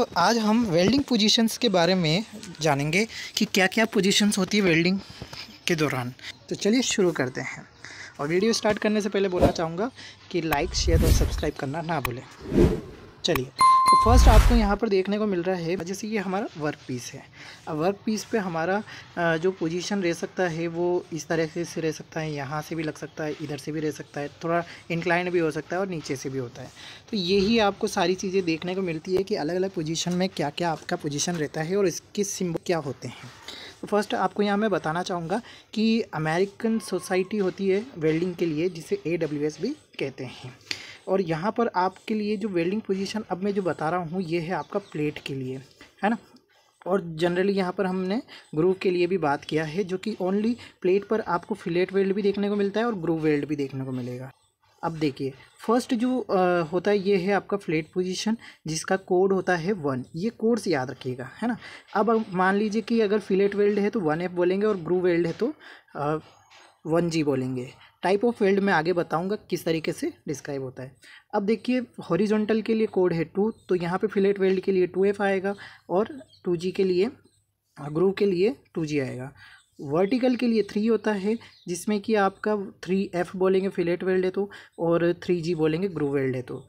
तो आज हम वेल्डिंग पोजीशंस के बारे में जानेंगे कि क्या क्या पोजीशंस होती है वेल्डिंग के दौरान तो चलिए शुरू करते हैं और वीडियो स्टार्ट करने से पहले बोलना चाहूँगा कि लाइक शेयर और सब्सक्राइब करना ना भूलें चलिए तो फर्स्ट आपको यहाँ पर देखने को मिल रहा है जैसे कि हमारा वर्क पीस है अब वर्क पीस पे हमारा जो पोजीशन रह सकता है वो इस तरह से, रह सकता है यहाँ से भी लग सकता है इधर से भी रह सकता है थोड़ा इंक्लाइन भी हो सकता है और नीचे से भी होता है तो यही आपको सारी चीज़ें देखने को मिलती है कि अलग अलग पोजिशन में क्या क्या आपका पोजिशन रहता है और इसके सिम्बल क्या होते हैं तो फर्स्ट आपको यहाँ मैं बताना चाहूँगा कि अमेरिकन सोसाइटी होती है वेल्डिंग के लिए जिसे ए भी कहते हैं और यहाँ पर आपके लिए जो वेल्डिंग पोजीशन अब मैं जो बता रहा हूँ ये है आपका प्लेट के लिए है ना और जनरली यहाँ पर हमने ग्रूव के लिए भी बात किया है जो कि ओनली प्लेट पर आपको फिलेट वेल्ड भी देखने को मिलता है और ग्रूव वेल्ड भी देखने को मिलेगा अब देखिए फर्स्ट जो आ, होता है ये है आपका फ्लेट पोजीशन जिसका कोड होता है वन ये कोड्स याद रखिएगा है ना अब मान लीजिए कि अगर फिलेट वेल्ड है तो वन एफ बोलेंगे और ग्रू वेल्ड है तो आ, वन जी बोलेंगे टाइप ऑफ फील्ड में आगे बताऊंगा किस तरीके से डिस्क्राइब होता है अब देखिए हॉरिजॉन्टल के लिए कोड है टू तो यहाँ पे फिलेट वेल्ड के लिए टू एफ आएगा और टू जी के लिए ग्रूव के लिए टू जी आएगा वर्टिकल के लिए थ्री होता है जिसमें कि आपका थ्री एफ बोलेंगे फिलेट वेल्ड है तो और थ्री जी बोलेंगे ग्रो वेल्ड है तो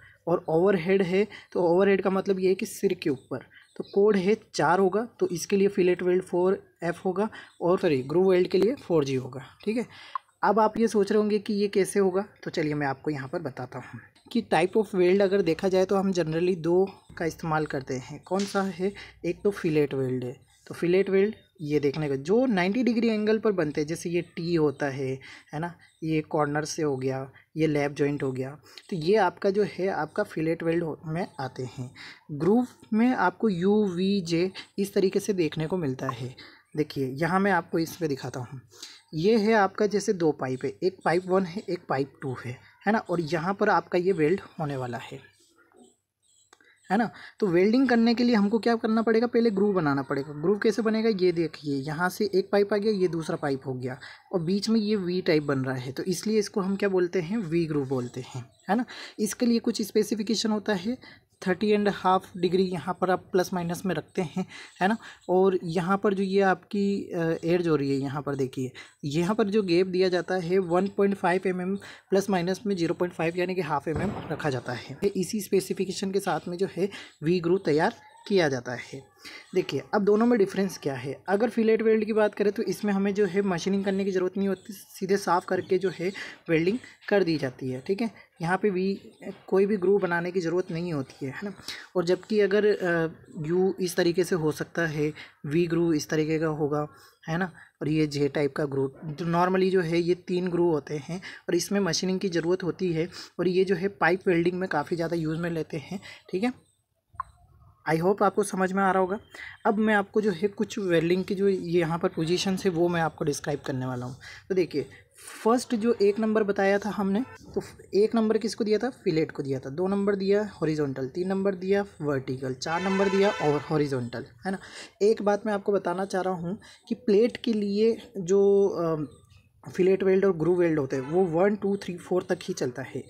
और हेड है तो हेड का मतलब ये है कि सिर के ऊपर तो कोड है चार होगा तो इसके लिए फिलेट वेल्ड फोर एफ होगा और सॉरी ग्रू वेल्ड के लिए फोर जी होगा ठीक है अब आप ये सोच रहे होंगे कि ये कैसे होगा तो चलिए मैं आपको यहाँ पर बताता हूँ कि टाइप ऑफ वेल्ड अगर देखा जाए तो हम जनरली दो का इस्तेमाल करते हैं कौन सा है एक तो फिलेट वेल्ड है तो फिलेट वेल्ड ये देखने का जो 90 डिग्री एंगल पर बनते हैं जैसे ये टी होता है है ना ये कॉर्नर से हो गया ये लैब जॉइंट हो गया तो ये आपका जो है आपका फिलेट वेल्ड में आते हैं ग्रूव में आपको यू वी जे इस तरीके से देखने को मिलता है देखिए यहाँ मैं आपको इस पर दिखाता हूँ ये है आपका जैसे दो पाइप है एक पाइप वन है एक पाइप टू है है ना और यहाँ पर आपका ये वेल्ड होने वाला है है ना तो वेल्डिंग करने के लिए हमको क्या करना पड़ेगा पहले ग्रूव बनाना पड़ेगा ग्रूव कैसे बनेगा ये देखिए यहाँ से एक पाइप आ गया ये दूसरा पाइप हो गया और बीच में ये वी टाइप बन रहा है तो इसलिए इसको हम क्या बोलते हैं वी ग्रूव बोलते हैं है ना इसके लिए कुछ स्पेसिफिकेशन होता है थर्टी एंड हाफ डिग्री यहाँ पर आप प्लस माइनस में रखते हैं है ना और यहाँ पर जो ये आपकी एयर जो रही है यहाँ पर देखिए यहाँ पर जो गेप दिया जाता है one point five M M plus minus में जीरो पॉइंट फाइव यानी कि हाफ एम एम रखा जाता है इसी स्पेसिफिकेशन के साथ में जो है वी ग्रू तैयार किया जाता है देखिए अब दोनों में डिफरेंस क्या है अगर फिलेट वेल्ड की बात करें तो इसमें हमें जो है मशीनिंग करने की ज़रूरत नहीं होती सीधे साफ़ करके जो है वेल्डिंग कर दी जाती है ठीक है यहाँ पे भी कोई भी ग्रू बनाने की ज़रूरत नहीं होती है है ना और जबकि अगर यू इस तरीके से हो सकता है वी ग्रू इस तरीके का होगा है ना और ये जे टाइप का ग्रू तो नॉर्मली जो है ये तीन ग्रू होते हैं और इसमें मशीनिंग की ज़रूरत होती है और ये जो है पाइप वेल्डिंग में काफ़ी ज़्यादा यूज़ में लेते हैं ठीक है आई होप आपको समझ में आ रहा होगा अब मैं आपको जो है कुछ वेल्डिंग की जो यहाँ पर पोजीशन है वो मैं आपको डिस्क्राइब करने वाला हूँ तो देखिए फर्स्ट जो एक नंबर बताया था हमने तो एक नंबर किसको दिया था फिलेट को दिया था दो नंबर दिया हॉरिजॉन्टल तीन नंबर दिया वर्टिकल चार नंबर दिया और हॉरिजॉन्टल है ना एक बात मैं आपको बताना चाह रहा हूँ कि प्लेट के लिए जो आ, फिलेट वेल्ड और ग्रू वेल्ड होते हैं वो वन टू थ्री फोर तक ही चलता है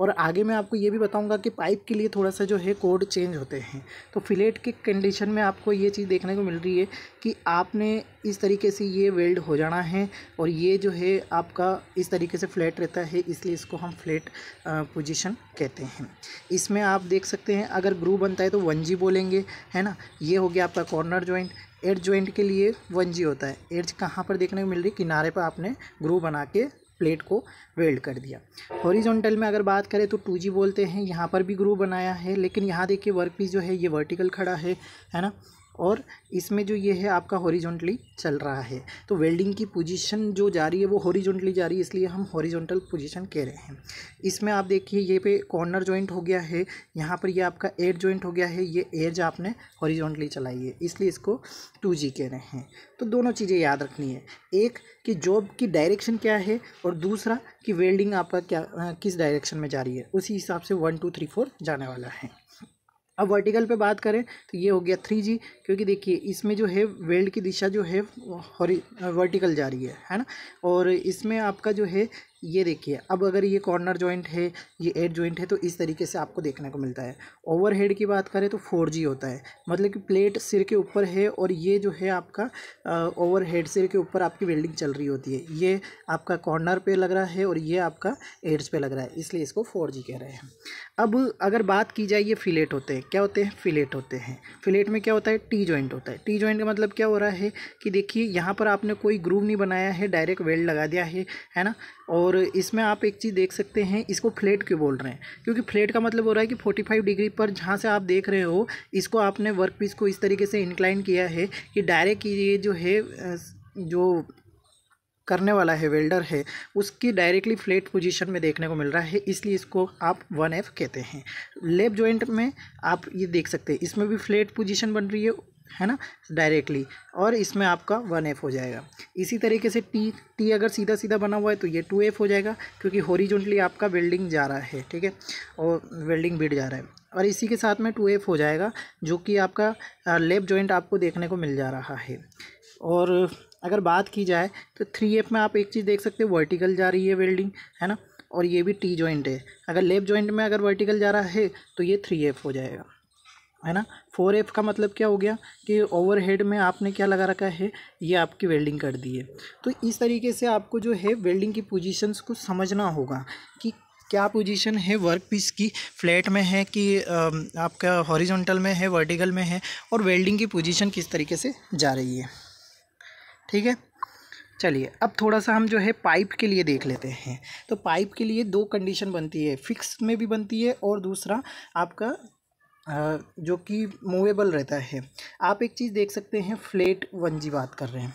और आगे मैं आपको ये भी बताऊंगा कि पाइप के लिए थोड़ा सा जो है कोड चेंज होते हैं तो फिलेट के कंडीशन में आपको ये चीज़ देखने को मिल रही है कि आपने इस तरीके से ये वेल्ड हो जाना है और ये जो है आपका इस तरीके से फ्लैट रहता है इसलिए इसको हम फ्लैट पोजीशन कहते हैं इसमें आप देख सकते हैं अगर ग्रू बनता है तो वन जी बोलेंगे है ना ये हो गया आपका कॉर्नर जॉइंट एड जॉइंट के लिए वन जी होता है एड्ज कहाँ पर देखने को मिल रही किनारे पर आपने ग्रू बना के प्लेट को वेल्ड कर दिया हॉरिजॉन्टल में अगर बात करें तो टू जी बोलते हैं यहाँ पर भी ग्रू बनाया है लेकिन यहाँ देखिए वर्क पीस जो है ये वर्टिकल खड़ा है है ना और इसमें जो ये है आपका हॉरिजॉन्टली चल रहा है तो वेल्डिंग की पोजीशन जो जा रही है वो हॉरिजॉन्टली जा रही है इसलिए हम हॉरिजॉन्टल पोजीशन कह रहे हैं इसमें आप देखिए ये पे कॉर्नर जॉइंट हो गया है यहाँ पर ये आपका एयर जॉइंट हो गया है ये एयर आपने हॉरिजॉन्टली चलाई है इसलिए इसको टू कह रहे हैं तो दोनों चीज़ें याद रखनी है एक कि जॉब की डायरेक्शन क्या है और दूसरा कि वेल्डिंग आपका क्या किस डायरेक्शन में जा रही है उसी हिसाब से वन टू थ्री फोर जाने वाला है अब वर्टिकल पे बात करें तो ये हो गया थ्री जी क्योंकि देखिए इसमें जो है वेल्ड की दिशा जो है वर्टिकल जा रही है है ना और इसमें आपका जो है ये देखिए अब अगर ये कॉर्नर जॉइंट है ये एड जॉइंट है तो इस तरीके से आपको देखने को मिलता है ओवरहेड की बात करें तो फोर जी होता है मतलब कि प्लेट सिर के ऊपर है और ये जो है आपका ओवरहेड सिर के ऊपर आपकी वेल्डिंग चल रही होती है ये आपका कॉर्नर पे लग रहा है और ये आपका एड्स पे लग रहा है इसलिए इसको फोर जी कह रहे हैं अब अगर बात की जाए ये फिलेट होते हैं क्या होते हैं फिलेट होते हैं फिलेट में क्या होता है टी जॉइंट होता है टी जॉइंट का मतलब क्या हो रहा है कि देखिए यहाँ पर आपने कोई ग्रूव नहीं बनाया है डायरेक्ट वेल्ड लगा दिया है है ना और और इसमें आप एक चीज़ देख सकते हैं इसको फ्लेट क्यों बोल रहे हैं क्योंकि फ्लेट का मतलब हो रहा है कि फाइव डिग्री पर जहाँ से आप देख रहे हो इसको आपने वर्क पीस को इस तरीके से इंक्लाइन किया है कि डायरेक्ट ये जो है जो करने वाला है वेल्डर है उसकी डायरेक्टली फ्लेट पोजीशन में देखने को मिल रहा है इसलिए इसको आप वन एफ कहते हैं लेब जॉइंट में आप ये देख सकते हैं इसमें भी फ्लेट पोजीशन बन रही है है ना डायरेक्टली और इसमें आपका वन एफ हो जाएगा इसी तरीके से टी टी अगर सीधा सीधा बना हुआ है तो ये टू एफ हो जाएगा क्योंकि हॉरिजॉन्टली आपका वेल्डिंग जा रहा है ठीक है और वेल्डिंग बीट जा रहा है और इसी के साथ में टू एफ हो जाएगा जो कि आपका लेफ्ट जॉइंट आपको देखने को मिल जा रहा है और अगर बात की जाए तो थ्री एफ में आप एक चीज़ देख सकते हो वर्टिकल जा रही है वेल्डिंग है ना और ये भी टी जॉइंट है अगर लेफ्ट जॉइंट में अगर वर्टिकल जा रहा है तो ये थ्री एफ हो जाएगा है ना फोर एफ का मतलब क्या हो गया कि ओवरहेड में आपने क्या लगा रखा है ये आपकी वेल्डिंग कर दी है तो इस तरीके से आपको जो है वेल्डिंग की पोजीशंस को समझना होगा कि क्या पोजीशन है वर्क पीस की फ्लैट में है कि आपका हॉरिजॉन्टल में है वर्टिकल में है और वेल्डिंग की पोजीशन किस तरीके से जा रही है ठीक है चलिए अब थोड़ा सा हम जो है पाइप के लिए देख लेते हैं तो पाइप के लिए दो कंडीशन बनती है फिक्स में भी बनती है और दूसरा आपका जो कि मूवेबल रहता है आप एक चीज़ देख सकते हैं फ्लेट वन जी बात कर रहे हैं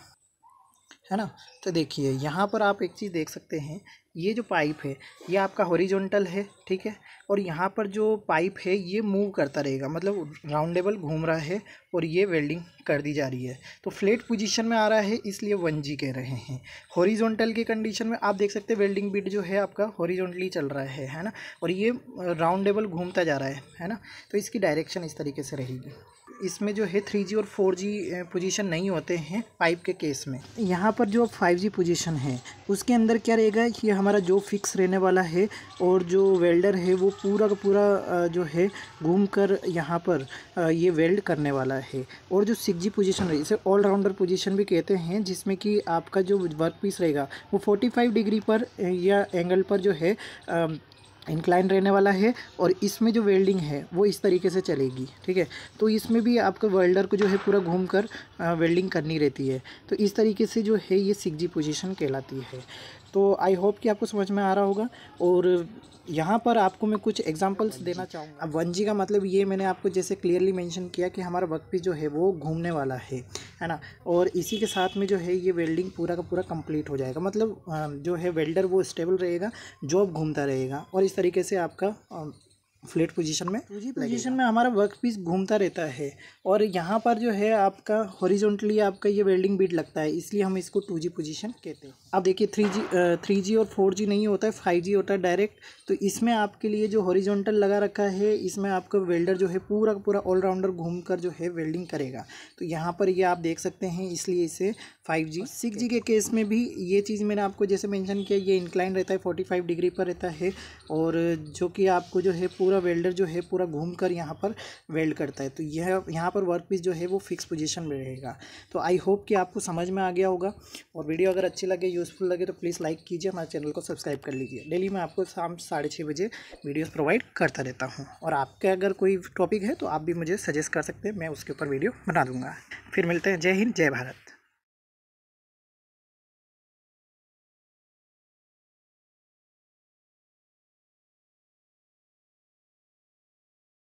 है ना तो देखिए यहाँ पर आप एक चीज़ देख सकते हैं ये जो पाइप है ये आपका हॉरिजॉन्टल है ठीक है और यहाँ पर जो पाइप है ये मूव करता रहेगा मतलब राउंडेबल घूम रहा है और ये वेल्डिंग कर दी जा रही है तो फ्लेट पोजीशन में आ रहा है इसलिए वन जी कह रहे हैं हॉरिजॉन्टल के कंडीशन में आप देख सकते हैं वेल्डिंग बिट जो है आपका हॉरिजॉन्टली चल रहा है है ना और ये राउंडेबल घूमता जा रहा है है ना तो इसकी डायरेक्शन इस तरीके से रहेगी इसमें जो है थ्री जी और फोर जी पोजिशन नहीं होते हैं पाइप के केस में यहाँ पर जो फाइव फाइव जी पोजिशन है उसके अंदर क्या रहेगा कि हमारा जो फिक्स रहने वाला है और जो वेल्डर है वो पूरा का पूरा जो है घूम कर यहाँ पर ये वेल्ड करने वाला है और जो सिक्स जी पोजिशन रही इसे ऑलराउंडर पोजिशन भी कहते हैं जिसमें कि आपका जो वर्क पीस रहेगा वो फोर्टी फाइव डिग्री पर या एंगल पर जो है इंक्लाइन रहने वाला है और इसमें जो वेल्डिंग है वो इस तरीके से चलेगी ठीक है तो इसमें भी आपको वेल्डर को जो है पूरा घूम कर वेल्डिंग करनी रहती है तो इस तरीके से जो है ये सिक्स जी पोजिशन कहलाती है तो आई होप कि आपको समझ में आ रहा होगा और यहाँ पर आपको मैं कुछ एग्जांपल्स देना चाहूँगा अब वन जी का मतलब ये मैंने आपको जैसे क्लियरली मेंशन किया कि हमारा वक्त भी जो है वो घूमने वाला है है ना और इसी के साथ में जो है ये वेल्डिंग पूरा का पूरा कंप्लीट हो जाएगा मतलब जो है वेल्डर वो स्टेबल रहेगा जॉब घूमता रहेगा और इस तरीके से आपका फ्लेट पोजीशन में पोजीशन में हमारा वर्क पीस घूमता रहता है और यहाँ पर जो है आपका हॉरिजॉन्टली आपका ये वेल्डिंग बीट लगता है इसलिए हम इसको टू जी पोजिशन कहते हैं अब देखिए थ्री जी थ्री जी और फोर जी नहीं होता है फाइव जी होता है डायरेक्ट तो इसमें आपके लिए जो हॉरिजॉन्टल लगा रखा है इसमें आपका वेल्डर जो है पूरा पूरा ऑलराउंडर घूम कर जो है वेल्डिंग करेगा तो यहाँ पर ये आप देख सकते हैं इसलिए इसे फाइव जी सिक्स जी के केस में भी ये चीज़ मैंने आपको जैसे मेंशन किया ये इंक्लाइन रहता है फोर्टी फाइव डिग्री पर रहता है और जो कि आपको जो है पूरा वेल्डर जो है पूरा घूम कर यहाँ पर वेल्ड करता है तो यह यहाँ पर वर्क पीस जो है वो फिक्स पोजिशन में रहेगा तो आई होप कि आपको समझ में आ गया होगा और वीडियो अगर अच्छी लगे यूज़फुल लगे तो प्लीज़ लाइक कीजिए हमारे चैनल को सब्सक्राइब कर लीजिए डेली मैं आपको शाम साढ़े छः बजे वीडियोज़ प्रोवाइड करता रहता हूँ और आपके अगर कोई टॉपिक है तो आप भी मुझे सजेस्ट कर सकते हैं मैं उसके ऊपर वीडियो बना दूँगा फिर मिलते हैं जय हिंद जय भारत